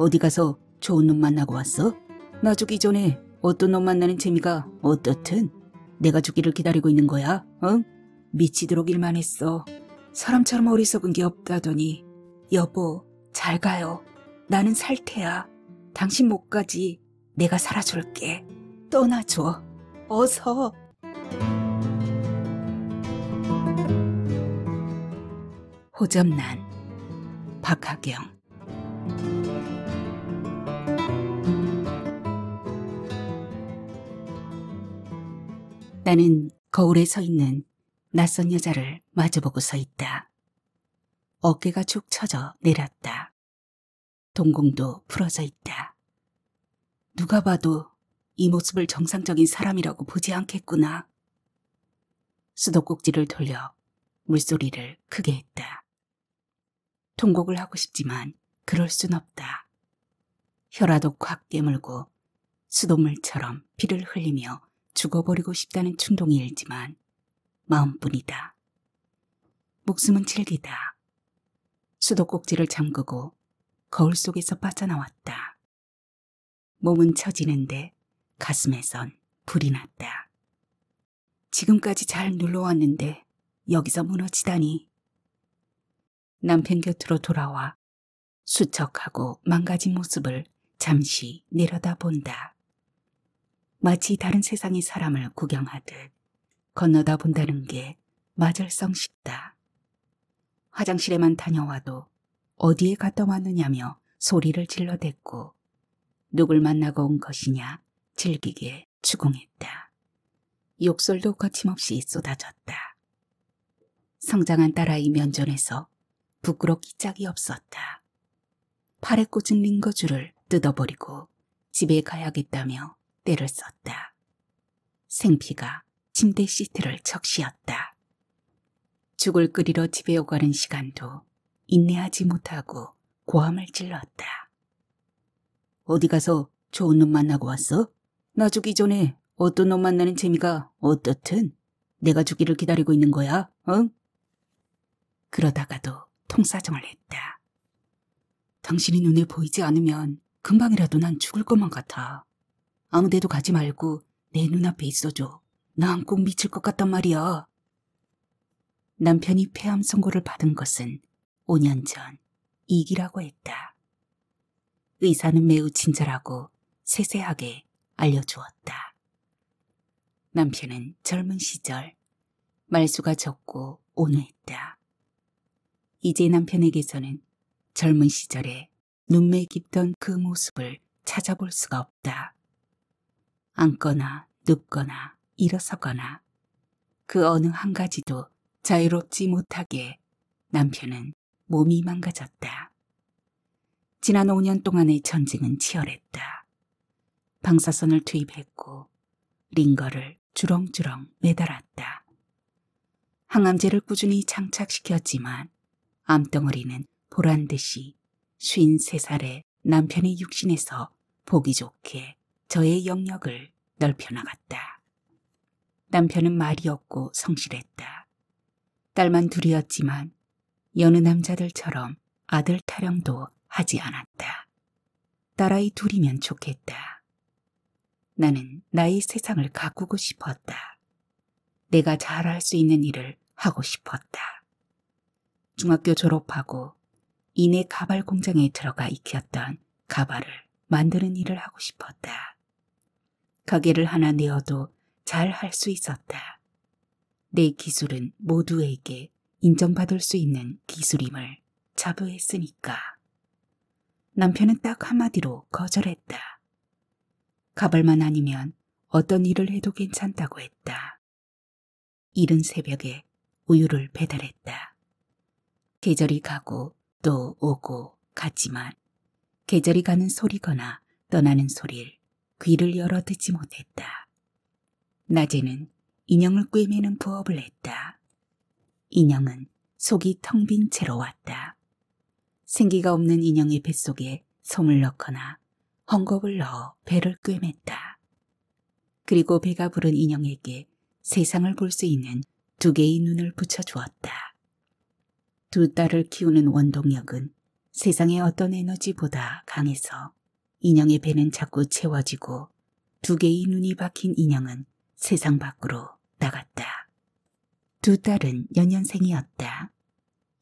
어디 가서 좋은 놈 만나고 왔어? 나 죽기 전에 어떤 놈 만나는 재미가 어떻든 내가 죽기를 기다리고 있는 거야, 응? 미치도록 일만 했어. 사람처럼 어리석은 게 없다더니 여보, 잘 가요. 나는 살 테야. 당신 못 가지. 내가 살아줄게. 떠나줘. 어서. 호접난 박하경 나는 거울에 서 있는 낯선 여자를 마주보고 서 있다. 어깨가 축 처져 내렸다. 동공도 풀어져 있다. 누가 봐도 이 모습을 정상적인 사람이라고 보지 않겠구나. 수도꼭지를 돌려 물소리를 크게 했다. 통곡을 하고 싶지만 그럴 순 없다. 혀라도 꽉 깨물고 수돗물처럼 피를 흘리며 죽어버리고 싶다는 충동이 일지만 마음뿐이다. 목숨은 질기다. 수도꼭지를 잠그고 거울 속에서 빠져나왔다. 몸은 처지는데 가슴에선 불이 났다. 지금까지 잘 눌러왔는데 여기서 무너지다니. 남편 곁으로 돌아와 수척하고 망가진 모습을 잠시 내려다본다. 마치 다른 세상의 사람을 구경하듯 건너다 본다는 게 마절성 싶다. 화장실에만 다녀와도 어디에 갔다 왔느냐며 소리를 질러댔고 누굴 만나고 온 것이냐 즐기게 추궁했다. 욕설도 거침없이 쏟아졌다. 성장한 딸아이 면전에서 부끄럽기 짝이 없었다. 팔에 꽂은 링거주를 뜯어버리고 집에 가야겠다며 때를 썼다. 생피가 침대 시트를 적시었다. 죽을 끓이러 집에 오가는 시간도 인내하지 못하고 고함을 질렀다 어디 가서 좋은 놈 만나고 왔어? 나 죽기 전에 어떤 놈 만나는 재미가 어떻든 내가 죽기를 기다리고 있는 거야, 응? 그러다가도 통사정을 했다. 당신이 눈에 보이지 않으면 금방이라도 난 죽을 것만 같아. 아무 데도 가지 말고 내 눈앞에 있어줘. 난 꼭 미칠 것 같단 말이야. 남편이 폐암 선고를 받은 것은 5년 전 이기라고 했다. 의사는 매우 친절하고 세세하게 알려주었다. 남편은 젊은 시절 말수가 적고 온화했다. 이제 남편에게서는 젊은 시절에 눈매 깊던 그 모습을 찾아볼 수가 없다. 앉거나 눕거나 일어서거나 그 어느 한 가지도 자유롭지 못하게 남편은 몸이 망가졌다. 지난 5년 동안의 전쟁은 치열했다. 방사선을 투입했고 링거를 주렁주렁 매달았다. 항암제를 꾸준히 장착시켰지만 암덩어리는 보란 듯이 53살의 남편의 육신에서 보기 좋게 저의 영역을 넓혀 나갔다. 남편은 말이 없고 성실했다. 딸만 둘이었지만 여느 남자들처럼 아들 타령도 하지 않았다. 딸아이 둘이면 좋겠다. 나는 나의 세상을 가꾸고 싶었다. 내가 잘할 수 있는 일을 하고 싶었다. 중학교 졸업하고 이내 가발 공장에 들어가 익혔던 가발을 만드는 일을 하고 싶었다. 가게를 하나 내어도 잘 할 수 있었다. 내 기술은 모두에게 인정받을 수 있는 기술임을 자부했으니까. 남편은 딱 한마디로 거절했다. 가발만 아니면 어떤 일을 해도 괜찮다고 했다. 이른 새벽에 우유를 배달했다. 계절이 가고 또 오고 갔지만 계절이 가는 소리거나 떠나는 소리를 귀를 열어 듣지 못했다. 낮에는 인형을 꿰매는 부업을 했다. 인형은 속이 텅 빈 채로 왔다. 생기가 없는 인형의 뱃속에 솜을 넣거나 헝겊을 넣어 배를 꿰맸다. 그리고 배가 부른 인형에게 세상을 볼 수 있는 두 개의 눈을 붙여주었다. 두 딸을 키우는 원동력은 세상의 어떤 에너지보다 강해서 인형의 배는 자꾸 채워지고 두 개의 눈이 박힌 인형은 세상 밖으로 나갔다. 두 딸은 연년생이었다.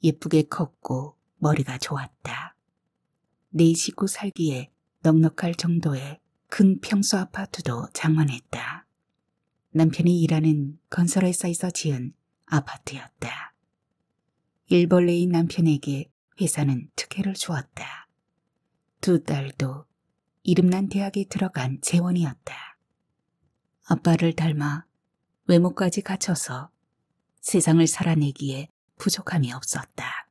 예쁘게 컸고 머리가 좋았다. 네 식구 살기에 넉넉할 정도의 큰 평수 아파트도 장만했다. 남편이 일하는 건설회사에서 지은 아파트였다. 일벌레인 남편에게 회사는 특혜를 주었다. 두 딸도 이름난 대학에 들어간 재원이었다. 아빠를 닮아 외모까지 갖춰서 세상을 살아내기에 부족함이 없었다.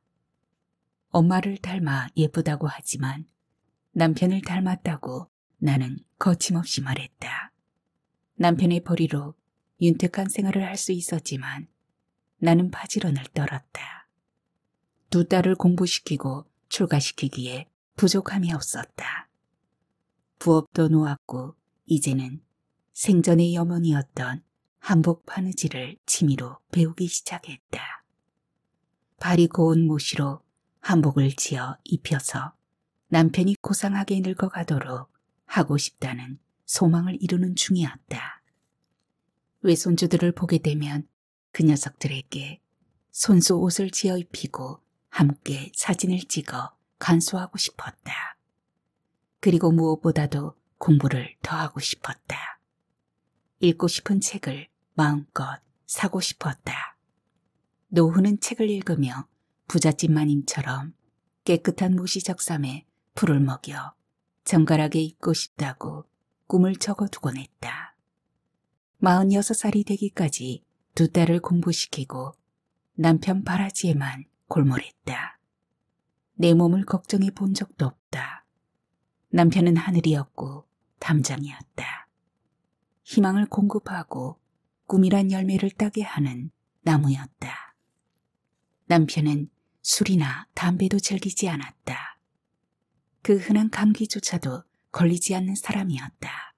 엄마를 닮아 예쁘다고 하지만 남편을 닮았다고 나는 거침없이 말했다. 남편의 벌이로 윤택한 생활을 할 수 있었지만 나는 바지런을 떨었다. 두 딸을 공부시키고 출가시키기에 부족함이 없었다. 부업도 놓았고 이제는 생전의 염원이었던 한복 바느질을 취미로 배우기 시작했다. 발이 고운 모시로 한복을 지어 입혀서 남편이 고상하게 늙어가도록 하고 싶다는 소망을 이루는 중이었다. 외손주들을 보게 되면 그 녀석들에게 손수 옷을 지어 입히고 함께 사진을 찍어 간수하고 싶었다. 그리고 무엇보다도 공부를 더 하고 싶었다. 읽고 싶은 책을 마음껏 사고 싶었다. 노후는 책을 읽으며 부잣집 마님처럼 깨끗한 무시적삼에 풀을 먹여 정갈하게 입고 싶다고 꿈을 적어두곤 했다. 46살이 되기까지 두 딸을 공부시키고 남편 바라지에만 골몰했다. 내 몸을 걱정해 본 적도 없다. 남편은 하늘이었고 담장이었다. 희망을 공급하고 꿈이란 열매를 따게 하는 나무였다. 남편은 술이나 담배도 즐기지 않았다. 그 흔한 감기조차도 걸리지 않는 사람이었다.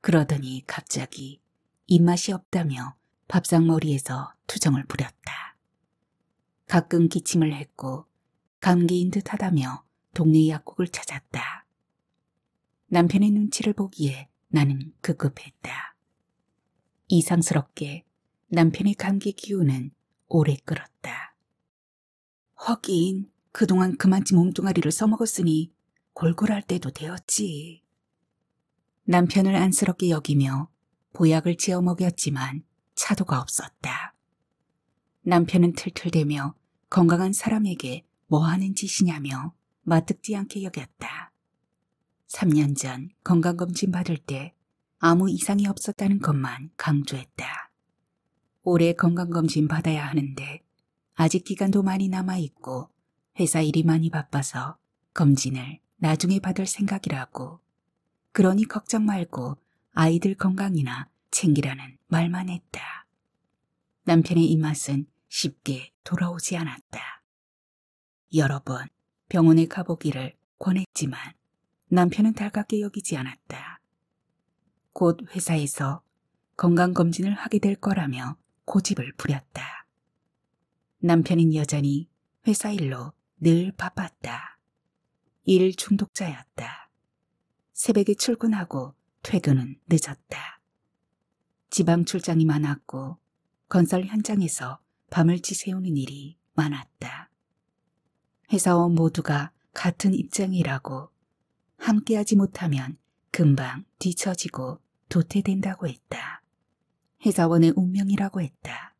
그러더니 갑자기 입맛이 없다며 밥상머리에서 투정을 부렸다. 가끔 기침을 했고 감기인 듯 하다며 동네 약국을 찾았다. 남편의 눈치를 보기에 나는 급급했다. 이상스럽게 남편의 감기 기운은 오래 끌었다 허긴 그동안 그만치 몸뚱아리를 써먹었으니 골골할 때도 되었지. 남편을 안쓰럽게 여기며 보약을 지어 먹였지만 차도가 없었다. 남편은 틀틀대며 건강한 사람에게 뭐하는 짓이냐며 마뜩지 않게 여겼다. 3년 전 건강검진 받을 때 아무 이상이 없었다는 것만 강조했다. 올해 건강검진 받아야 하는데 아직 기간도 많이 남아있고 회사 일이 많이 바빠서 검진을 나중에 받을 생각이라고. 그러니 걱정 말고 아이들 건강이나 챙기라는 말만 했다. 남편의 입맛은 쉽게 돌아오지 않았다. 여러 번 병원에 가보기를 권했지만 남편은 달갑게 여기지 않았다. 곧 회사에서 건강검진을 하게 될 거라며 고집을 부렸다. 남편인 여전히 회사 일로 늘 바빴다. 일 중독자였다. 새벽에 출근하고 퇴근은 늦었다. 지방 출장이 많았고 건설 현장에서 밤을 지새우는 일이 많았다. 회사원 모두가 같은 입장이라고 함께하지 못하면 금방 뒤처지고 도태된다고 했다. 회사원의 운명이라고 했다.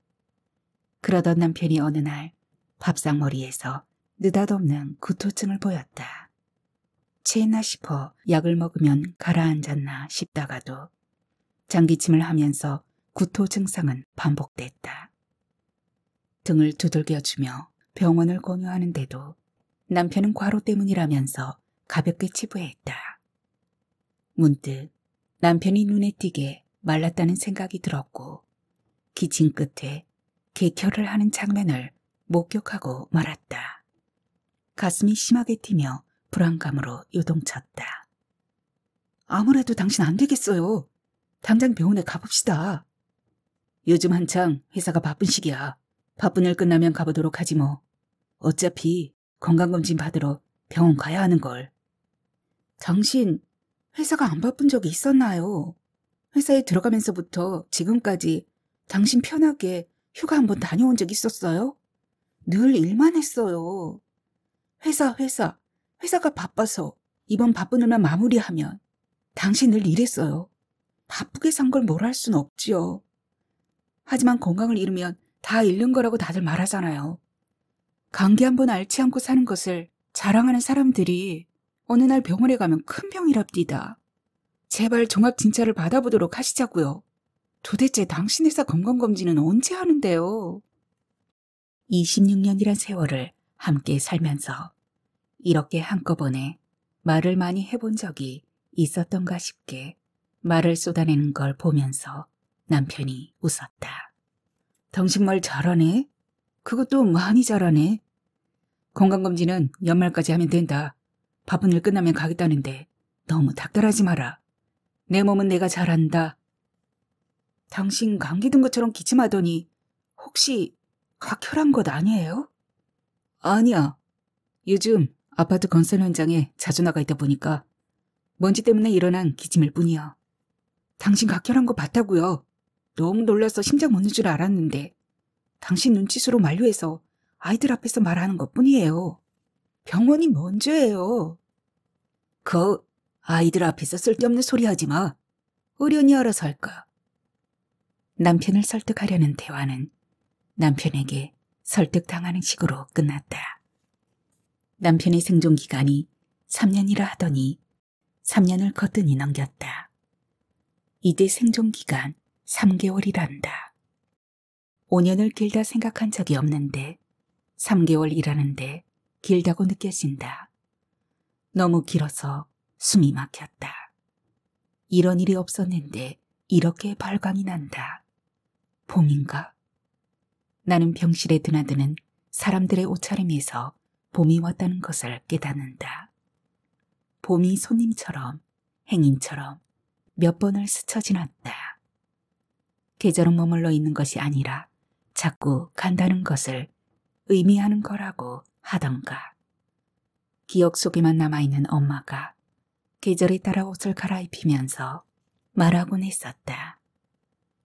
그러던 남편이 어느 날 밥상머리에서 느닷없는 구토증을 보였다. 체했나 싶어 약을 먹으면 가라앉았나 싶다가도 장기침을 하면서 구토 증상은 반복됐다. 등을 두들겨주며 병원을 권유하는데도 남편은 과로 때문이라면서 가볍게 치부했다. 문득 남편이 눈에 띄게 말랐다는 생각이 들었고 기침 끝에 개켜를 하는 장면을 목격하고 말았다. 가슴이 심하게 뛰며 불안감으로 요동쳤다. 아무래도 당신 안 되겠어요. 당장 병원에 가봅시다. 요즘 한창 회사가 바쁜 시기야. 바쁜 일 끝나면 가보도록 하지 뭐. 어차피 건강검진 받으러 병원 가야 하는 걸. 당신 회사가 안 바쁜 적이 있었나요? 회사에 들어가면서부터 지금까지 당신 편하게 휴가 한 번 다녀온 적 있었어요? 늘 일만 했어요. 회사, 회사, 회사가 바빠서 이번 바쁜 일만 마무리하면 당신 늘 일했어요. 바쁘게 산 걸 뭘 할 순 없지요. 하지만 건강을 잃으면 다 잃는 거라고 다들 말하잖아요. 감기 한번 앓지 않고 사는 것을 자랑하는 사람들이 어느 날 병원에 가면 큰 병이랍디다. 제발 종합 진찰을 받아보도록 하시자고요. 도대체 당신 회사 건강검진은 언제 하는데요? 26년이란 세월을 함께 살면서 이렇게 한꺼번에 말을 많이 해본 적이 있었던가 싶게 말을 쏟아내는 걸 보면서 남편이 웃었다. 당신 말 잘하네? 그것도 많이 잘하네. 건강검진은 연말까지 하면 된다. 밥은 일 끝나면 가겠다는데 너무 닥달하지 마라. 내 몸은 내가 잘안다 당신 감기 든 것처럼 기침하더니 혹시 각혈한 것 아니에요? 아니야. 요즘 아파트 건설 현장에 자주 나가 있다 보니까 먼지 때문에 일어난 기침일 뿐이야. 당신 각혈한 거 봤다고요. 너무 놀라서 심장 멎는 줄 알았는데 당신 눈치수로 만류해서 아이들 앞에서 말하는 것뿐이에요. 병원이 뭔 죄예요? 그 아이들 앞에서 쓸데없는 소리 하지 마. 어련히 알아서 할까. 남편을 설득하려는 대화는 남편에게 설득당하는 식으로 끝났다. 남편의 생존 기간이 3년이라 하더니 3년을 거뜬히 넘겼다. 이제 생존 기간 3개월이란다. 5년을 길다 생각한 적이 없는데 3개월 이라는데 길다고 느껴진다. 너무 길어서 숨이 막혔다. 이런 일이 없었는데 이렇게 발광이 난다. 봄인가? 나는 병실에 드나드는 사람들의 옷차림에서 봄이 왔다는 것을 깨닫는다. 봄이 손님처럼 행인처럼 몇 번을 스쳐 지났다. 계절은 머물러 있는 것이 아니라 자꾸 간다는 것을 의미하는 거라고 하던가. 기억 속에만 남아있는 엄마가 계절에 따라 옷을 갈아입히면서 말하곤 했었다.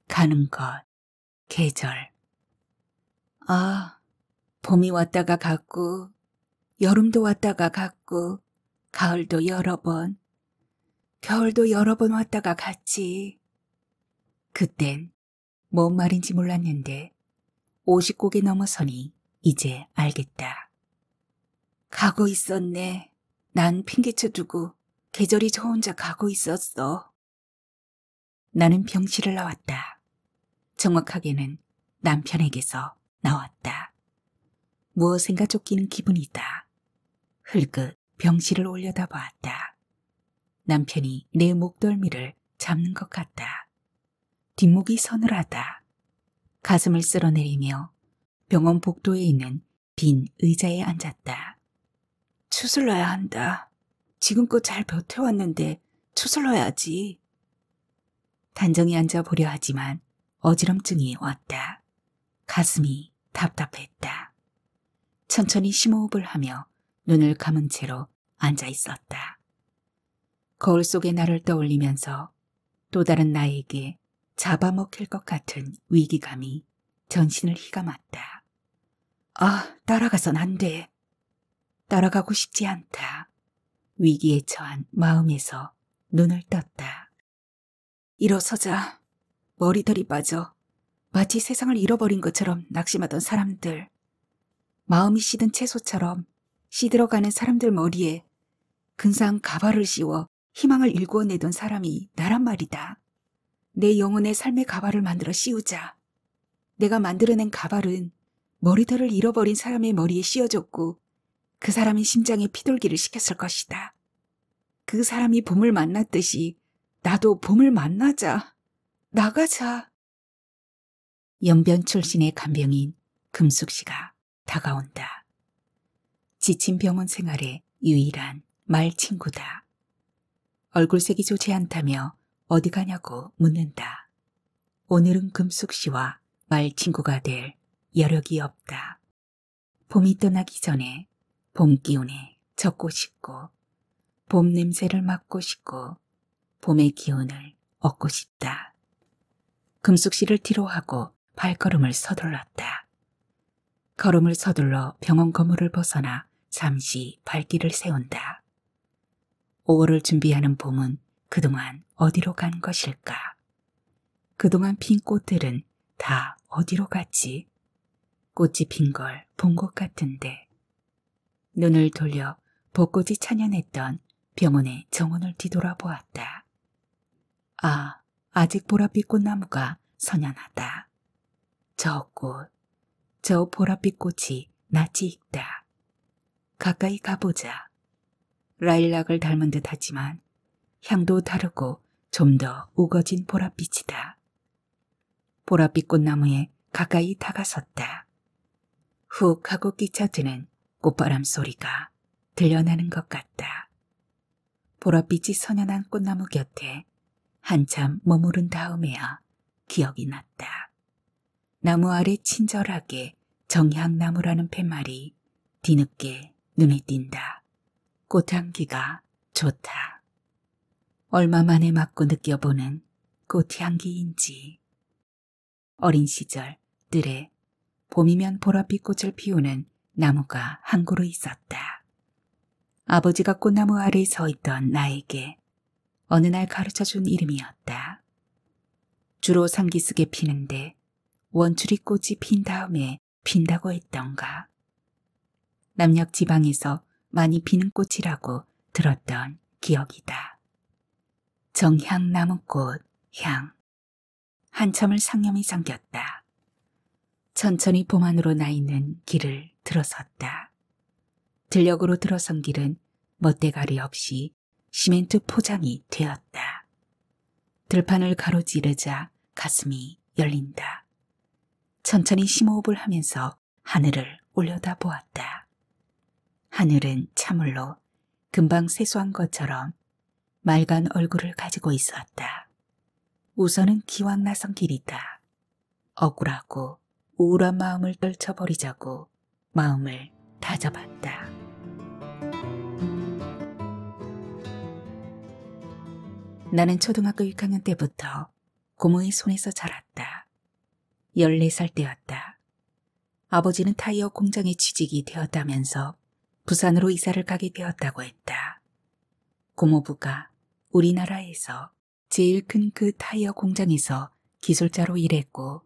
가는 것, 계절. 아, 봄이 왔다가 갔고, 여름도 왔다가 갔고, 가을도 여러 번, 겨울도 여러 번 왔다가 갔지. 그땐 뭔 말인지 몰랐는데, 50곡이 넘어서니 이제 알겠다. 가고 있었네. 난 핑계쳐 두고 계절이 저 혼자 가고 있었어. 나는 병실을 나왔다. 정확하게는 남편에게서 나왔다. 무엇인가 쫓기는 기분이다. 흘끗 병실을 올려다 보았다. 남편이 내 목덜미를 잡는 것 같다. 뒷목이 서늘하다. 가슴을 쓸어내리며 병원 복도에 있는 빈 의자에 앉았다. 추슬러야 한다. 지금껏 잘 버텨왔는데 추슬러야지. 단정히 앉아 보려 하지만 어지럼증이 왔다. 가슴이 답답했다. 천천히 심호흡을 하며 눈을 감은 채로 앉아 있었다. 거울 속의 나를 떠올리면서 또 다른 나에게 잡아먹힐 것 같은 위기감이 전신을 휘감았다. 아, 따라가선 안 돼. 따라가고 싶지 않다. 위기에 처한 마음에서 눈을 떴다. 일어서자. 머리털이 빠져. 마치 세상을 잃어버린 것처럼 낙심하던 사람들. 마음이 시든 채소처럼 시들어가는 사람들 머리에 근상 가발을 씌워 희망을 일구어내던 사람이 나란 말이다. 내 영혼의 삶의 가발을 만들어 씌우자. 내가 만들어낸 가발은 머리털을 잃어버린 사람의 머리에 씌워졌고 그 사람의 심장에 피돌기를 시켰을 것이다. 그 사람이 봄을 만났듯이 나도 봄을 만나자. 나가자. 연변 출신의 간병인 금숙 씨가 다가온다. 지친 병원 생활의 유일한 말 친구다. 얼굴색이 좋지 않다며 어디 가냐고 묻는다. 오늘은 금숙 씨와 말 친구가 될 여력이 없다. 봄이 떠나기 전에 봄 기운에 젖고 싶고 봄 냄새를 맡고 싶고 봄의 기운을 얻고 싶다. 금숙씨를 뒤로 하고 발걸음을 서둘렀다. 걸음을 서둘러 병원 건물을 벗어나 잠시 발길을 세운다. 5월을 준비하는 봄은 그동안 어디로 간 것일까? 그동안 핀 꽃들은 다 어디로 갔지? 꽃이 핀 걸 본 것 같은데 눈을 돌려 벚꽃이 찬연했던 병원의 정원을 뒤돌아보았다. 아, 아직 보랏빛 꽃나무가 선연하다. 저 꽃, 저 보랏빛 꽃이 낯이 익다. 가까이 가보자. 라일락을 닮은 듯 하지만 향도 다르고 좀 더 우거진 보랏빛이다. 보랏빛 꽃나무에 가까이 다가섰다. 훅 하고 끼쳐드는 꽃바람 소리가 들려나는 것 같다. 보랏빛이 선연한 꽃나무 곁에 한참 머무른 다음에야 기억이 났다. 나무 아래 친절하게 정향나무라는 팻말이 뒤늦게 눈에 띈다. 꽃향기가 좋다. 얼마 만에 맡고 느껴보는 꽃향기인지. 어린 시절 뜰에 봄이면 보랏빛 꽃을 피우는 나무가 한 그루 있었다. 아버지가 꽃나무 아래 서 있던 나에게 어느 날 가르쳐 준 이름이었다. 주로 상기스게 피는데 원추리 꽃이 핀 다음에 핀다고 했던가. 남녘 지방에서 많이 피는 꽃이라고 들었던 기억이다. 정향나무꽃 향. 한참을 상념이 잠겼다. 천천히 봄 안으로 나 있는 길을 들어섰다. 들녘으로 들어선 길은 멋대가리 없이 시멘트 포장이 되었다. 들판을 가로지르자 가슴이 열린다. 천천히 심호흡을 하면서 하늘을 올려다 보았다. 하늘은 참을로 금방 세수한 것처럼 맑은 얼굴을 가지고 있었다. 우선은 기왕 나선 길이다. 억울하고 우울한 마음을 떨쳐버리자고 마음을 다져봤다 나는 초등학교 6학년 때부터 고모의 손에서 자랐다. 14살 때였다. 아버지는 타이어 공장에 취직이 되었다면서 부산으로 이사를 가게 되었다고 했다. 고모부가 우리나라에서 제일 큰 그 타이어 공장에서 기술자로 일했고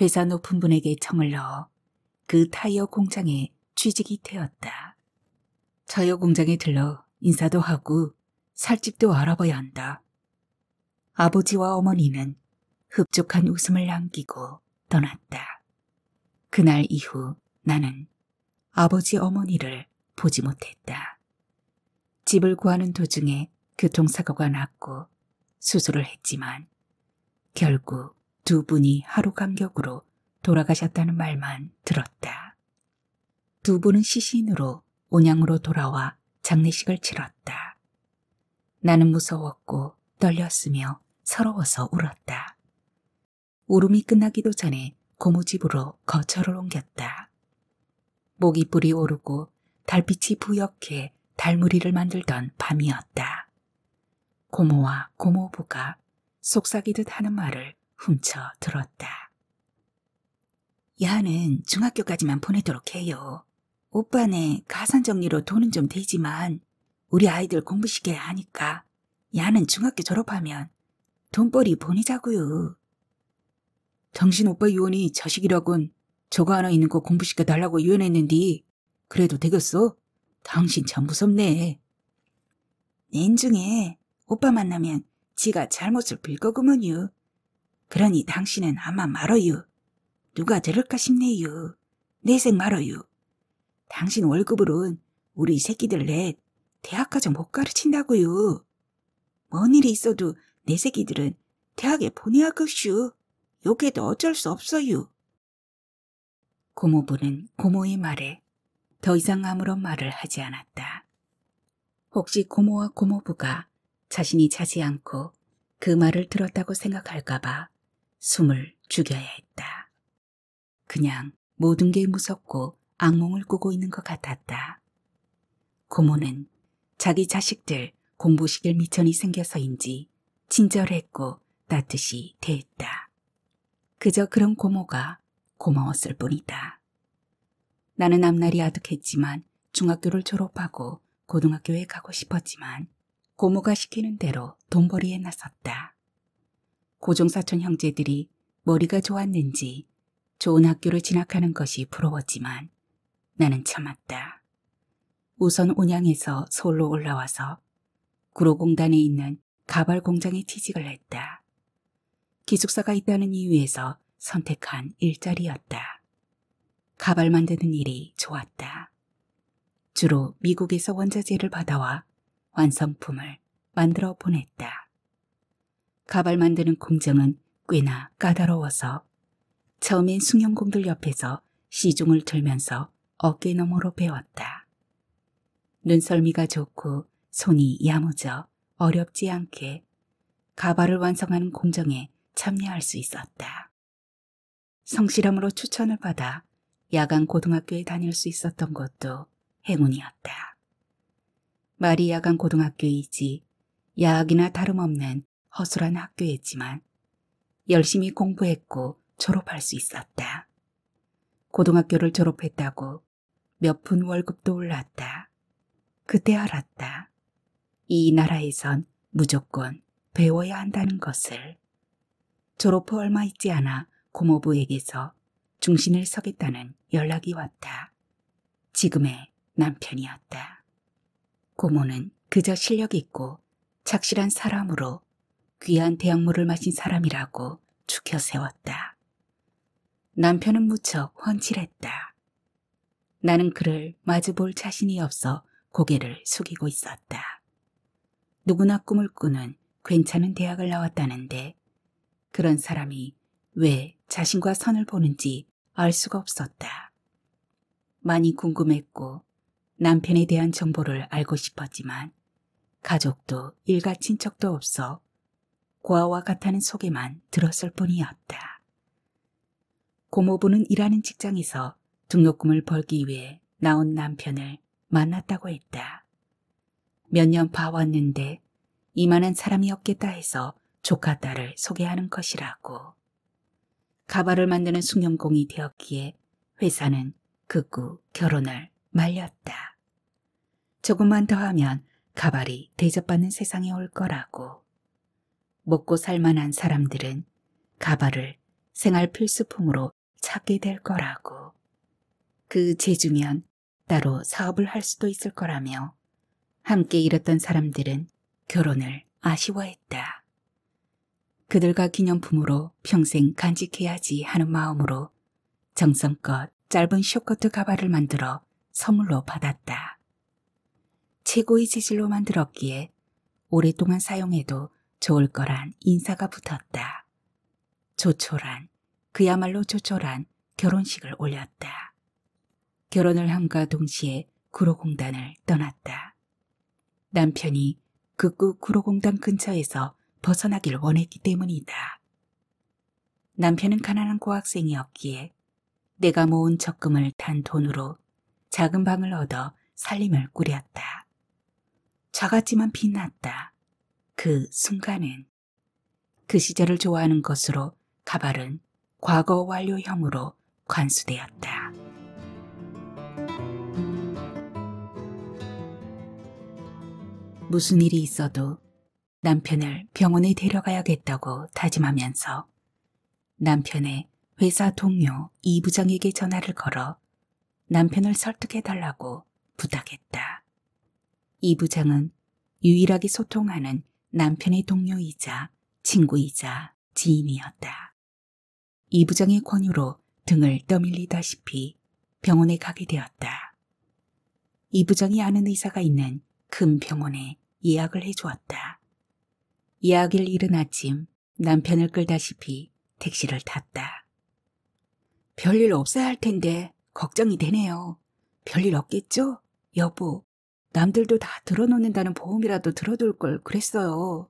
회사 높은 분에게 청을 넣어 그 타이어 공장에 취직이 되었다. 타이어 공장에 들러 인사도 하고 살집도 알아봐야 한다. 아버지와 어머니는 흡족한 웃음을 남기고 떠났다. 그날 이후 나는 아버지 어머니를 보지 못했다. 집을 구하는 도중에 교통사고가 났고 수술을 했지만 결국 두 분이 하루 간격으로 돌아가셨다는 말만 들었다. 두 분은 시신으로 온양으로 돌아와 장례식을 치렀다. 나는 무서웠고 떨렸으며 서러워서 울었다. 울음이 끝나기도 전에 고무집으로 거처를 옮겼다. 목이 불이 오르고 달빛이 부옇게 달무리를 만들던 밤이었다. 고모와 고모부가 속삭이듯 하는 말을 훔쳐 들었다. 야는 중학교까지만 보내도록 해요. 오빠네 가산 정리로 돈은 좀 되지만 우리 아이들 공부시켜야 하니까 야는 중학교 졸업하면 돈벌이 보내자고요. 당신 오빠 유언이 자식이라곤 저거 하나 있는 거 공부시켜 달라고 유언했는데 그래도 되겠어? 당신 참 무섭네. 인중에 오빠 만나면 지가 잘못을 빌거구먼요. 그러니 당신은 아마 말어유. 누가 저럴까 싶네요. 내색 말어요. 당신 월급으론 우리 새끼들 넷대학가정못 가르친다고요. 뭔 일이 있어도 내 새끼들은 대학에 보내야 겠슈욕해도 어쩔 수 없어요. 고모부는 고모의 말에 더 이상 아무런 말을 하지 않았다. 혹시 고모와 고모부가 자신이 자지 않고 그 말을 들었다고 생각할까봐 숨을 죽여야 했다. 그냥 모든 게 무섭고 악몽을 꾸고 있는 것 같았다. 고모는 자기 자식들 공부시킬 미천이 생겨서인지 친절했고 따뜻이 대했다. 그저 그런 고모가 고마웠을 뿐이다. 나는 앞날이 아득했지만 중학교를 졸업하고 고등학교에 가고 싶었지만 고모가 시키는 대로 돈벌이에 나섰다. 고종사촌 형제들이 머리가 좋았는지 좋은 학교를 진학하는 것이 부러웠지만 나는 참았다. 우선 온양에서 서울로 올라와서 구로공단에 있는 가발 공장에 취직을 했다. 기숙사가 있다는 이유에서 선택한 일자리였다. 가발 만드는 일이 좋았다. 주로 미국에서 원자재를 받아와 완성품을 만들어 보냈다. 가발 만드는 공정은 꽤나 까다로워서 처음엔 숭영공들 옆에서 시중을 들면서 어깨너머로 배웠다. 눈썰미가 좋고 손이 야무져 어렵지 않게 가발을 완성하는 공정에 참여할 수 있었다. 성실함으로 추천을 받아 야간 고등학교에 다닐 수 있었던 것도 행운이었다. 말이 야간 고등학교이지 야학이나 다름없는 허술한 학교였지만 열심히 공부했고 졸업할 수 있었다. 고등학교를 졸업했다고 몇 푼 월급도 올랐다. 그때 알았다. 이 나라에선 무조건 배워야 한다는 것을. 졸업 후 얼마 있지 않아 고모부에게서 중신을 서겠다는 연락이 왔다. 지금의 남편이었다. 고모는 그저 실력 있고 착실한 사람으로 귀한 대학물을 마신 사람이라고 죽여 세웠다. 남편은 무척 훤칠했다. 나는 그를 마주볼 자신이 없어 고개를 숙이고 있었다. 누구나 꿈을 꾸는 괜찮은 대학을 나왔다는데 그런 사람이 왜 자신과 선을 보는지 알 수가 없었다. 많이 궁금했고 남편에 대한 정보를 알고 싶었지만 가족도 일가 친척도 없어 고아와 같다는 소개만 들었을 뿐이었다. 고모부는 일하는 직장에서 등록금을 벌기 위해 나온 남편을 만났다고 했다. 몇 년 봐왔는데 이만한 사람이 없겠다 해서 조카 딸을 소개하는 것이라고. 가발을 만드는 숙련공이 되었기에 회사는 극구 결혼을 말렸다. 조금만 더 하면 가발이 대접받는 세상에 올 거라고. 먹고 살만한 사람들은 가발을 생활 필수품으로 찾게 될 거라고. 그 재주면 따로 사업을 할 수도 있을 거라며 함께 일했던 사람들은 결혼을 아쉬워했다. 그들과 기념품으로 평생 간직해야지 하는 마음으로 정성껏 짧은 쇼커트 가발을 만들어 선물로 받았다. 최고의 재질로 만들었기에 오랫동안 사용해도 좋을 거란 인사가 붙었다. 조촐한 그야말로 조촐한 결혼식을 올렸다. 결혼을 함과 동시에 구로공단을 떠났다. 남편이 극구 구로공단 근처에서 벗어나길 원했기 때문이다. 남편은 가난한 고학생이었기에 내가 모은 적금을 단 돈으로 작은 방을 얻어 살림을 꾸렸다. 작았지만 빛났다. 그 순간은 그 시절을 좋아하는 것으로 가발은 과거 완료형으로 관수되었다. 무슨 일이 있어도 남편을 병원에 데려가야겠다고 다짐하면서 남편의 회사 동료 이 부장에게 전화를 걸어 남편을 설득해달라고 부탁했다. 이 부장은 유일하게 소통하는 남편의 동료이자 친구이자 지인이었다. 이 부장의 권유로 등을 떠밀리다시피 병원에 가게 되었다. 이 부장이 아는 의사가 있는 큰 병원에 예약을 해주었다. 예약일 이른 아침 남편을 끌다시피 택시를 탔다. 별일 없어야 할 텐데 걱정이 되네요. 별일 없겠죠? 여보, 남들도 다 들어놓는다는 보험이라도 들어둘 걸 그랬어요.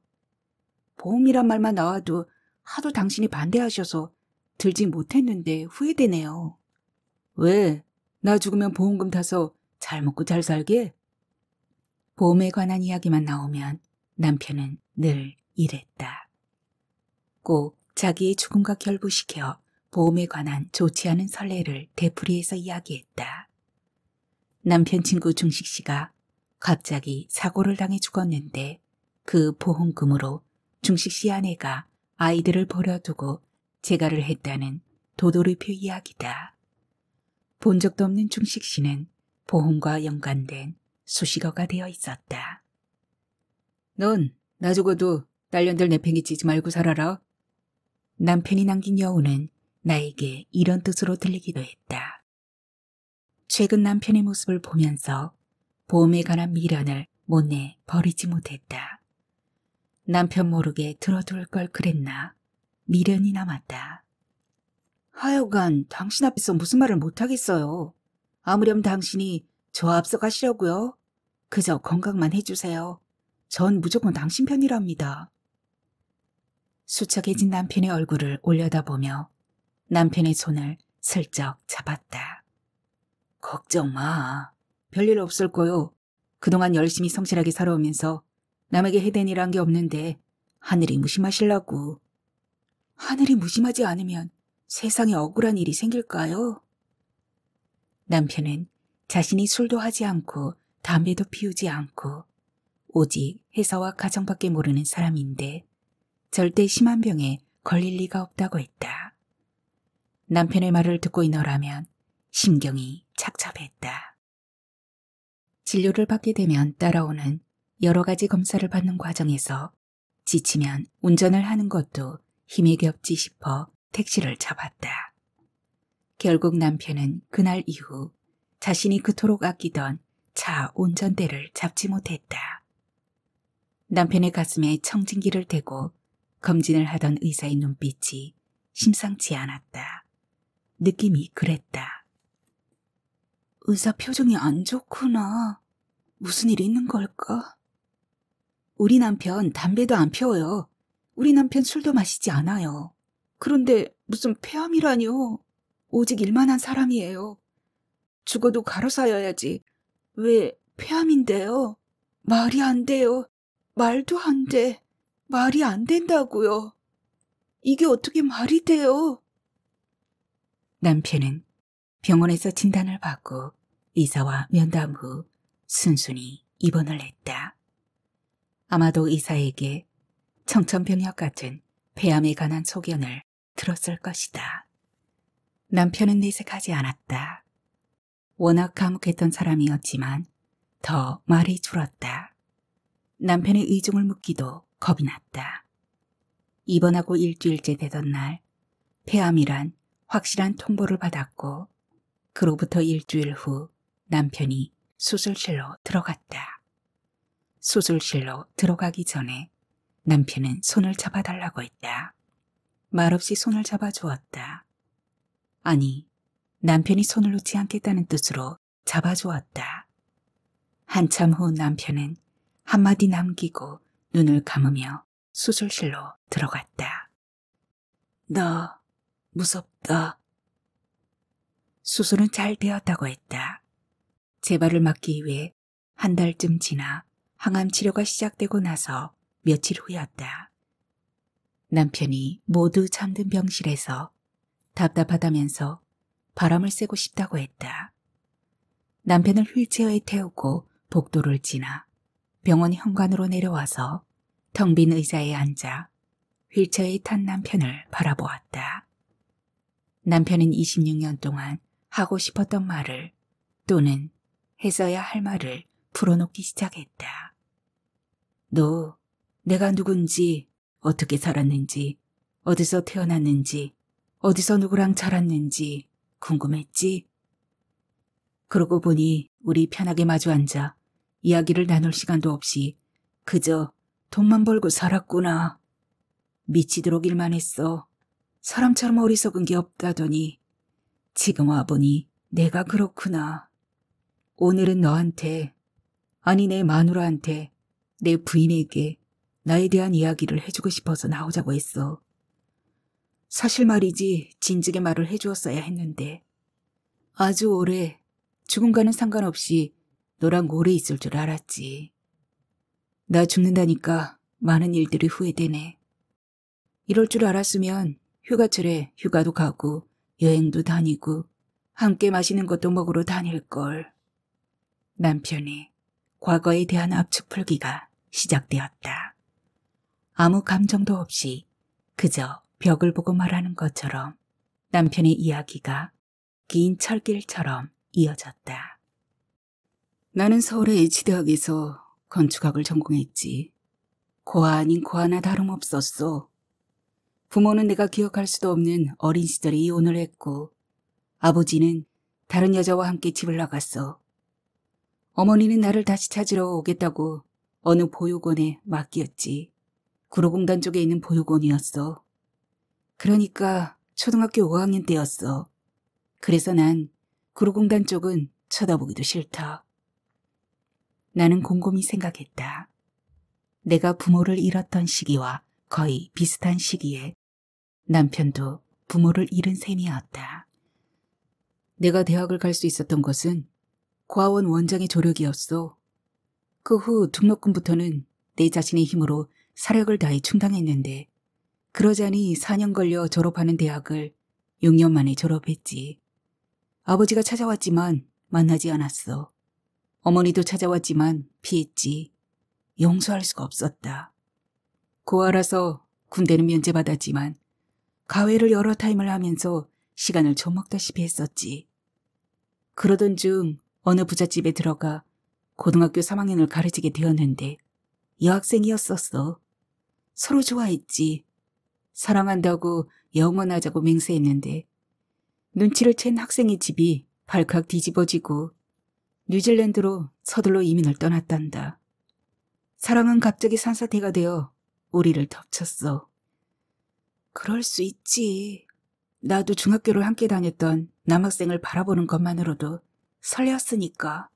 보험이란 말만 나와도 하도 당신이 반대하셔서 들지 못했는데 후회되네요. 왜? 나 죽으면 보험금 타서 잘 먹고 잘 살게? 보험에 관한 이야기만 나오면 남편은 늘 이랬다. 꼭 자기의 죽음과 결부시켜 보험에 관한 좋지 않은 설레를 되풀이해서 이야기했다. 남편 친구 중식 씨가 갑자기 사고를 당해 죽었는데 그 보험금으로 중식 씨 아내가 아이들을 버려두고 제가를 했다는 도도르표 이야기다. 본 적도 없는 중식 씨는 보험과 연관된 수식어가 되어 있었다. 넌 나 죽어도 딸년들 내팽이 치지 말고 살아라. 남편이 남긴 여우는 나에게 이런 뜻으로 들리기도 했다. 최근 남편의 모습을 보면서 보험에 관한 미련을 못내 버리지 못했다. 남편 모르게 들어둘 걸 그랬나. 미련이 남았다. 하여간 당신 앞에서 무슨 말을 못하겠어요. 아무렴 당신이 저 앞서가시려고요. 그저 건강만 해주세요. 전 무조건 당신 편이랍니다. 수척해진 남편의 얼굴을 올려다보며 남편의 손을 슬쩍 잡았다. 걱정 마. 별일 없을 거요. 그동안 열심히 성실하게 살아오면서 남에게 해댄 일한 게 없는데 하늘이 무심하실라고. 하늘이 무심하지 않으면 세상에 억울한 일이 생길까요? 남편은 자신이 술도 하지 않고 담배도 피우지 않고 오직 회사와 가정밖에 모르는 사람인데 절대 심한 병에 걸릴 리가 없다고 했다. 남편의 말을 듣고 있너라면 심경이 착잡했다. 진료를 받게 되면 따라오는 여러 가지 검사를 받는 과정에서 지치면 운전을 하는 것도 힘이 겹지 싶어 택시를 잡았다. 결국 남편은 그날 이후 자신이 그토록 아끼던 차 운전대를 잡지 못했다. 남편의 가슴에 청진기를 대고 검진을 하던 의사의 눈빛이 심상치 않았다. 느낌이 그랬다. 의사 표정이 안 좋구나. 무슨 일 있는 걸까? 우리 남편 담배도 안 피워요. 우리 남편 술도 마시지 않아요. 그런데 무슨 폐암이라뇨 오직 일만한 사람이에요. 죽어도 가로사여야지. 왜 폐암인데요? 말이 안 돼요. 말도 안 돼. 말이 안 된다고요. 이게 어떻게 말이 돼요? 남편은 병원에서 진단을 받고 의사와 면담 후 순순히 입원을 했다. 아마도 의사에게 청천벽력 같은 폐암에 관한 소견을 들었을 것이다. 남편은 내색하지 않았다. 워낙 감옥했던 사람이었지만 더 말이 줄었다. 남편의 의중을 묻기도 겁이 났다. 입원하고 일주일째 되던 날 폐암이란 확실한 통보를 받았고 그로부터 일주일 후 남편이 수술실로 들어갔다. 수술실로 들어가기 전에 남편은 손을 잡아달라고 했다. 말없이 손을 잡아주었다. 아니, 남편이 손을 놓지 않겠다는 뜻으로 잡아주었다. 한참 후 남편은 한마디 남기고 눈을 감으며 수술실로 들어갔다. 너 무섭다. 수술은 잘 되었다고 했다. 재발을 막기 위해 한 달쯤 지나 항암 치료가 시작되고 나서 며칠 후였다. 남편이 모두 잠든 병실에서 답답하다면서 바람을 쐬고 싶다고 했다. 남편을 휠체어에 태우고 복도를 지나 병원 현관으로 내려와서 텅 빈 의자에 앉아 휠체어에 탄 남편을 바라보았다. 남편은 26년 동안 하고 싶었던 말을 또는 했어야 할 말을 풀어놓기 시작했다. 너 내가 누군지, 어떻게 살았는지, 어디서 태어났는지, 어디서 누구랑 자랐는지 궁금했지. 그러고 보니 우리 편하게 마주 앉아 이야기를 나눌 시간도 없이 그저 돈만 벌고 살았구나. 미치도록 일만 했어. 사람처럼 어리석은 게 없다더니 지금 와보니 내가 그렇구나. 오늘은 너한테, 아니 내 마누라한테, 내 부인에게 나에 대한 이야기를 해주고 싶어서 나오자고 했어. 사실 말이지 진즉에 말을 해주었어야 했는데 아주 오래 죽음과는 상관없이 너랑 오래 있을 줄 알았지. 나 죽는다니까 많은 일들이 후회되네. 이럴 줄 알았으면 휴가철에 휴가도 가고 여행도 다니고 함께 맛있는 것도 먹으러 다닐걸. 남편이 과거에 대한 압축 풀기가 시작되었다. 아무 감정도 없이 그저 벽을 보고 말하는 것처럼 남편의 이야기가 긴 철길처럼 이어졌다. 나는 서울의 H대학에서 건축학을 전공했지. 고아 아닌 고아나 다름없었어. 부모는 내가 기억할 수도 없는 어린 시절에 이혼을 했고 아버지는 다른 여자와 함께 집을 나갔어. 어머니는 나를 다시 찾으러 오겠다고 어느 보육원에 맡겼지. 구로공단 쪽에 있는 보육원이었어. 그러니까 초등학교 5학년 때였어. 그래서 난 구로공단 쪽은 쳐다보기도 싫다. 나는 곰곰이 생각했다. 내가 부모를 잃었던 시기와 거의 비슷한 시기에 남편도 부모를 잃은 셈이었다. 내가 대학을 갈 수 있었던 것은 과원 원장의 조력이었어. 그 후 등록금부터는 내 자신의 힘으로 사력을 다해 충당했는데 그러자니 4년 걸려 졸업하는 대학을 6년 만에 졸업했지. 아버지가 찾아왔지만 만나지 않았어. 어머니도 찾아왔지만 피했지. 용서할 수가 없었다. 고아라서 군대는 면제받았지만 가회를 여러 타임을 하면서 시간을 처먹다시피 했었지. 그러던 중 어느 부잣집에 들어가 고등학교 3학년을 가르치게 되었는데 여학생이었었어. 서로 좋아했지. 사랑한다고 영원하자고 맹세했는데 눈치를 챈 학생의 집이 발칵 뒤집어지고 뉴질랜드로 서둘러 이민을 떠났단다. 사랑은 갑자기 산사태가 되어 우리를 덮쳤어. 그럴 수 있지. 나도 중학교를 함께 다녔던 남학생을 바라보는 것만으로도 설레었으니까.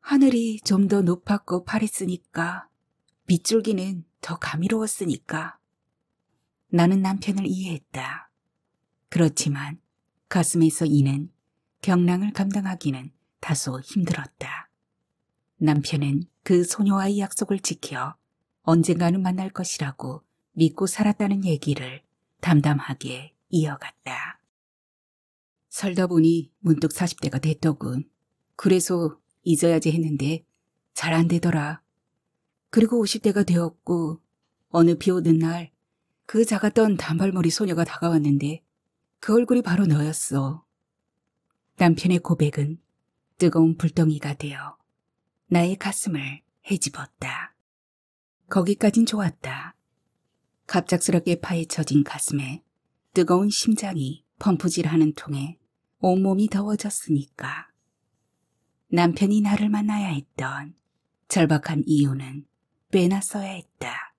하늘이 좀 더 높았고 파랬으니까. 빗줄기는 더 감미로웠으니까. 나는 남편을 이해했다. 그렇지만 가슴에서 이는 경랑을 감당하기는 다소 힘들었다. 남편은 그 소녀와의 약속을 지켜 언젠가는 만날 것이라고 믿고 살았다는 얘기를 담담하게 이어갔다. 살다 보니 문득 40대가 됐더군. 그래서 잊어야지 했는데 잘 안 되더라. 그리고 50대가 되었고 어느 비 오는 날 그 작았던 단발머리 소녀가 다가왔는데 그 얼굴이 바로 너였어. 남편의 고백은 뜨거운 불덩이가 되어 나의 가슴을 헤집었다. 거기까진 좋았다. 갑작스럽게 파헤쳐진 가슴에 뜨거운 심장이 펌프질하는 통에 온몸이 더워졌으니까. 남편이 나를 만나야 했던 절박한 이유는 빼놨어야 했다.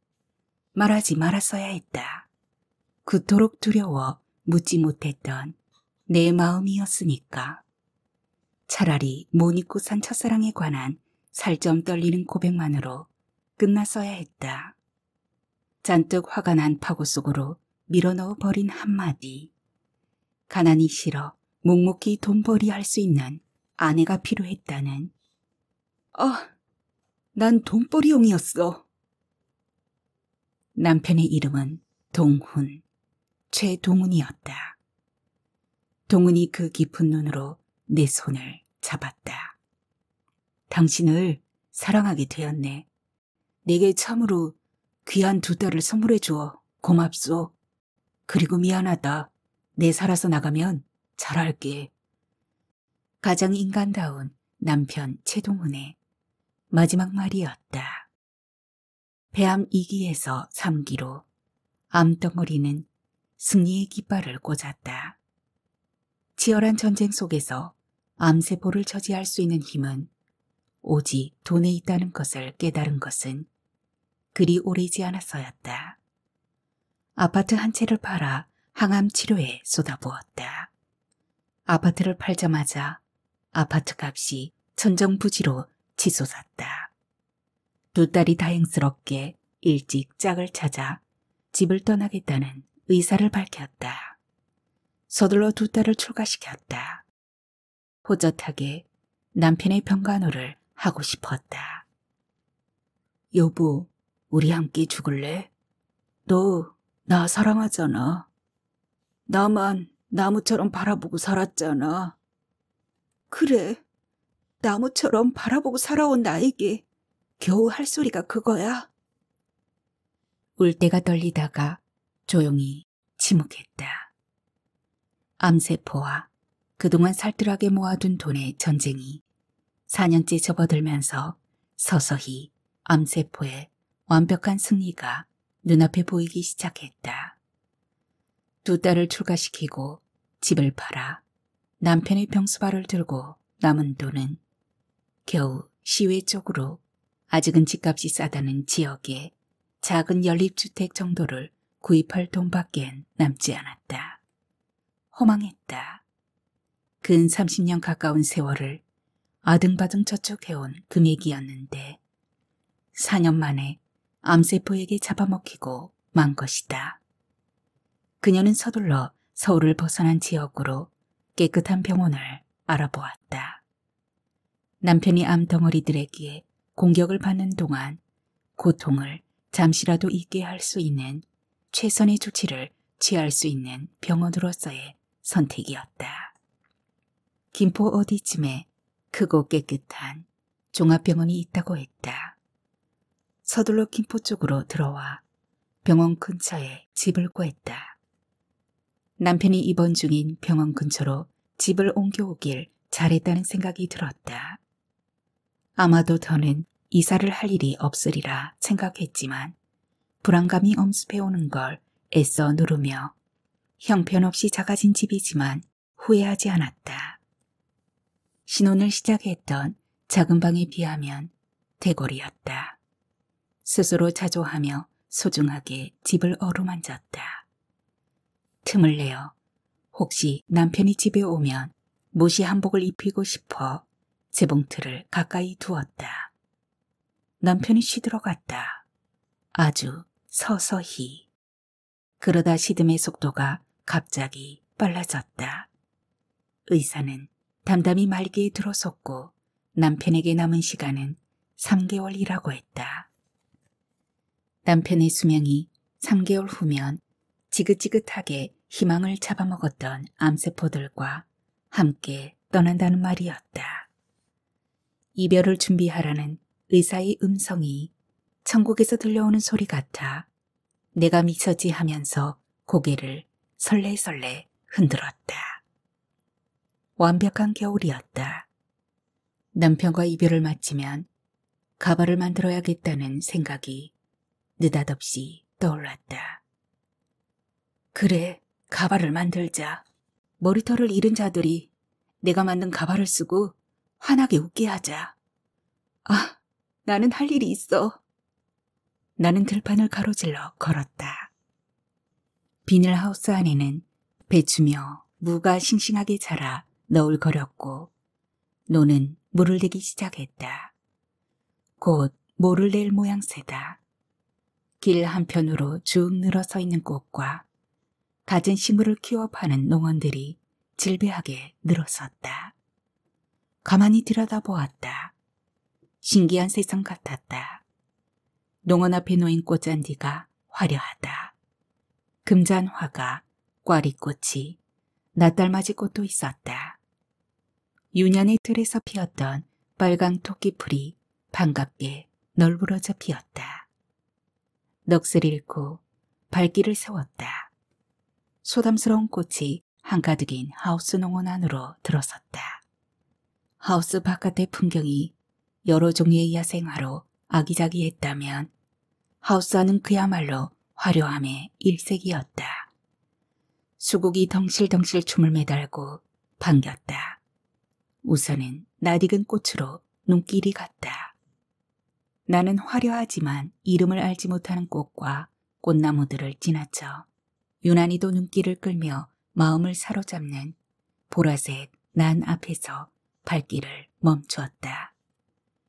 말하지 말았어야 했다. 그토록 두려워 묻지 못했던 내 마음이었으니까. 차라리 못 잊고 산 첫사랑에 관한 살점 떨리는 고백만으로 끝났어야 했다. 잔뜩 화가 난 파고 속으로 밀어넣어 버린 한마디. 가난이 싫어 묵묵히 돈벌이 할 수 있는 아내가 필요했다는. 어, 난 돈벌이용이었어. 남편의 이름은 동훈, 최동훈이었다. 동훈이 그 깊은 눈으로 내 손을 잡았다. 당신을 사랑하게 되었네. 내게 참으로 귀한 두 딸을 선물해 주어 고맙소. 그리고 미안하다. 내 살아서 나가면 잘할게. 가장 인간다운 남편 최동훈의 마지막 말이었다. 배암 2기에서 3기로 암덩어리는 승리의 깃발을 꽂았다. 치열한 전쟁 속에서 암세포를 저지할 수 있는 힘은 오직 돈에 있다는 것을 깨달은 것은 그리 오래지 않았어였다. 아파트 한 채를 팔아 항암 치료에 쏟아부었다. 아파트를 팔자마자 아파트 값이 천정부지로 치솟았다. 두 딸이 다행스럽게 일찍 짝을 찾아 집을 떠나겠다는 의사를 밝혔다. 서둘러 두 딸을 출가시켰다. 호젓하게 남편의 병간호를 하고 싶었다. 여보, 우리 함께 죽을래? 너, 나 사랑하잖아. 나만 나무처럼 바라보고 살았잖아. 그래, 나무처럼 바라보고 살아온 나에게 겨우 할 소리가 그거야. 울 때가 떨리다가 조용히 침묵했다. 암세포와 그동안 살뜰하게 모아둔 돈의 전쟁이 4년째 접어들면서 서서히 암세포의 완벽한 승리가 눈앞에 보이기 시작했다. 두 딸을 출가시키고 집을 팔아 남편의 병수발을 들고 남은 돈은 겨우 시외 쪽으로 아직은 집값이 싸다는 지역에 작은 연립주택 정도를 구입할 돈밖엔 남지 않았다. 허망했다. 근 30년 가까운 세월을 아등바등 저축해온 금액이었는데 4년 만에 암세포에게 잡아먹히고 만 것이다. 그녀는 서둘러 서울을 벗어난 지역으로 깨끗한 병원을 알아보았다. 남편이 암덩어리들에게 공격을 받는 동안 고통을 잠시라도 잊게 할 수 있는 최선의 조치를 취할 수 있는 병원으로서의 선택이었다. 김포 어디쯤에 크고 깨끗한 종합병원이 있다고 했다. 서둘러 김포 쪽으로 들어와 병원 근처에 집을 구했다. 남편이 입원 중인 병원 근처로 집을 옮겨오길 잘했다는 생각이 들었다. 아마도 더는 이사를 할 일이 없으리라 생각했지만 불안감이 엄습해오는 걸 애써 누르며 형편없이 작아진 집이지만 후회하지 않았다. 신혼을 시작했던 작은 방에 비하면 대골이었다. 스스로 자조하며 소중하게 집을 어루만졌다. 틈을 내어 혹시 남편이 집에 오면 무시 한복을 입히고 싶어 재봉틀을 가까이 두었다. 남편이 시들어갔다. 아주 서서히. 그러다 시듬의 속도가 갑자기 빨라졌다. 의사는 담담히 말기에 들어섰고 남편에게 남은 시간은 3개월이라고 했다. 남편의 수명이 3개월 후면 지긋지긋하게 희망을 잡아먹었던 암세포들과 함께 떠난다는 말이었다. 이별을 준비하라는 의사의 음성이 천국에서 들려오는 소리 같아 내가 미쳐지 하면서 고개를 설레설레 흔들었다. 완벽한 겨울이었다. 남편과 이별을 마치면 가발을 만들어야겠다는 생각이 느닷없이 떠올랐다. 그래, 가발을 만들자. 머리털을 잃은 자들이 내가 만든 가발을 쓰고 환하게 웃게 하자. 아, 나는 할 일이 있어. 나는 들판을 가로질러 걸었다. 비닐하우스 안에는 배추며 무가 싱싱하게 자라 너울거렸고 노는 물을 대기 시작했다. 곧 모를 낼 모양새다. 길 한편으로 쭉 늘어서 있는 꽃과 갖은 식물을 키워 파는 농원들이 질비하게늘어섰다 가만히 들여다보았다. 신기한 세상 같았다. 농원 앞에 놓인 꽃잔디가 화려하다. 금잔화가, 꽈리꽃이, 낯달맞이 꽃도 있었다. 유년의 틀에서 피었던 빨강 토끼풀이 반갑게 널브러져 피었다. 넋을 잃고 발길을 세웠다. 소담스러운 꽃이 한가득인 하우스 농원 안으로 들어섰다. 하우스 바깥의 풍경이 여러 종류의 야생화로 아기자기했다면 하우스 안은 그야말로 화려함의 일색이었다. 수국이 덩실덩실 춤을 매달고 반겼다. 우선은 낯익은 꽃으로 눈길이 갔다. 나는 화려하지만 이름을 알지 못하는 꽃과 꽃나무들을 지나쳐 유난히도 눈길을 끌며 마음을 사로잡는 보라색 난 앞에서 발길을 멈추었다.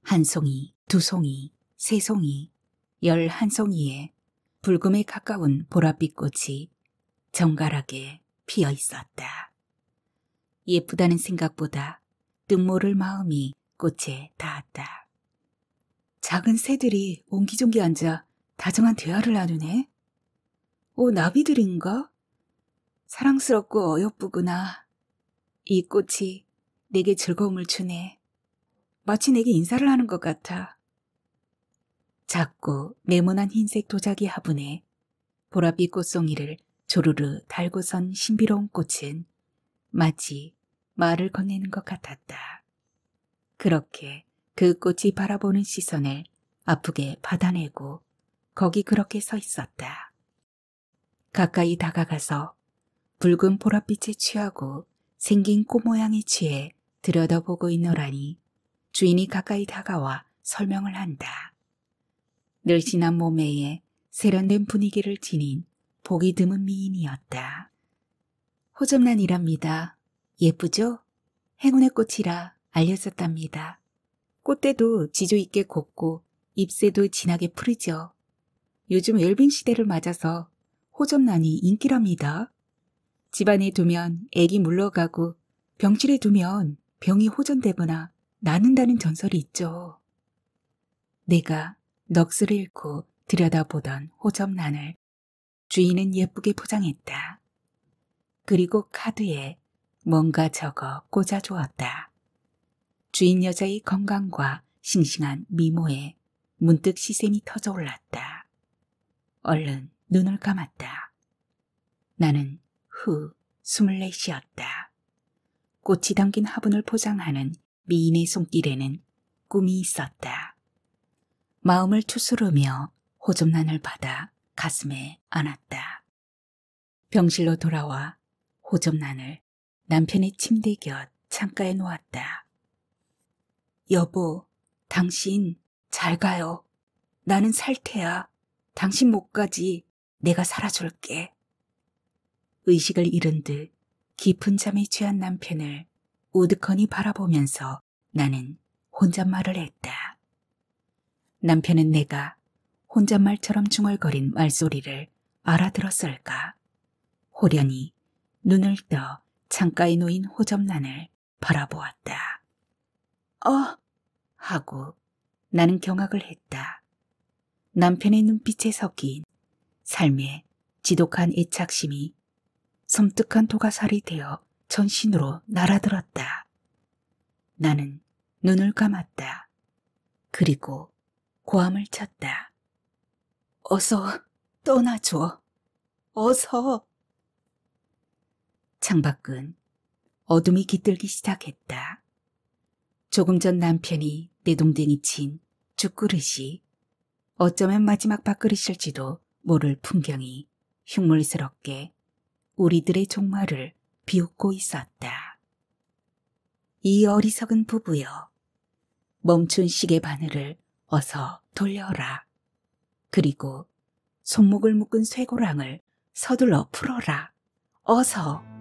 한 송이, 두 송이, 세 송이, 열 한 송이에 붉음에 가까운 보랏빛 꽃이 정갈하게 피어 있었다. 예쁘다는 생각보다 뜻모를 마음이 꽃에 닿았다. 작은 새들이 옹기종기 앉아 다정한 대화를 나누네. 오, 어, 나비들인가? 사랑스럽고 어여쁘구나. 이 꽃이 내게 즐거움을 주네. 마치 내게 인사를 하는 것 같아. 작고 네모난 흰색 도자기 화분에 보랏빛 꽃송이를 조르르 달고선 신비로운 꽃은 마치 말을 건네는 것 같았다. 그렇게 그 꽃이 바라보는 시선을 아프게 받아내고 거기 그렇게 서 있었다. 가까이 다가가서 붉은 보랏빛에 취하고 생긴 꽃 모양에 취해 들여다보고 있노라니 주인이 가까이 다가와 설명을 한다. 늘씬한 몸매에 세련된 분위기를 지닌 보기 드문 미인이었다. 호접란이랍니다. 예쁘죠? 행운의 꽃이라 알렸었답니다. 꽃대도 지조 있게 곱고 잎새도 진하게 푸르죠. 요즘 웰빙 시대를 맞아서 호접란이 인기랍니다. 집안에 두면 애기 물러가고 병실에 두면 병이 호전되거나 나는다는 전설이 있죠. 내가 넋을 잃고 들여다보던 호접란을 주인은 예쁘게 포장했다. 그리고 카드에 뭔가 적어 꽂아주었다. 주인 여자의 건강과 싱싱한 미모에 문득 시샘이 터져올랐다. 얼른 눈을 감았다. 나는 후2 4시였다 꽃이 담긴 화분을 포장하는 미인의 손길에는 꿈이 있었다. 마음을 추스르며 호접란을 받아 가슴에 안았다. 병실로 돌아와 호접란을 남편의 침대 곁 창가에 놓았다. 여보, 당신 잘 가요. 나는 살 테야. 당신 못 가지. 내가 살아줄게. 의식을 잃은 듯 깊은 잠에 취한 남편을 우드커니 바라보면서 나는 혼잣말을 했다. 남편은 내가 혼잣말처럼 중얼거린 말소리를 알아들었을까. 호련히 눈을 떠 창가에 놓인 호접란을 바라보았다. 어! 하고 나는 경악을 했다. 남편의 눈빛에 섞인 삶의 지독한 애착심이 섬뜩한 도가살이 되어 전신으로 날아들었다. 나는 눈을 감았다. 그리고 고함을 쳤다. 어서 떠나줘. 어서. 창밖은 어둠이 깃들기 시작했다. 조금 전 남편이 내 동댕이 친 죽그릇이 어쩌면 마지막 밥그릇일지도 모를 풍경이 흉물스럽게 우리들의 종말을 비웃고 있었다. 이 어리석은 부부여, 멈춘 시계 바늘을 어서 돌려라. 그리고 손목을 묶은 쇠고랑을 서둘러 풀어라. 어서!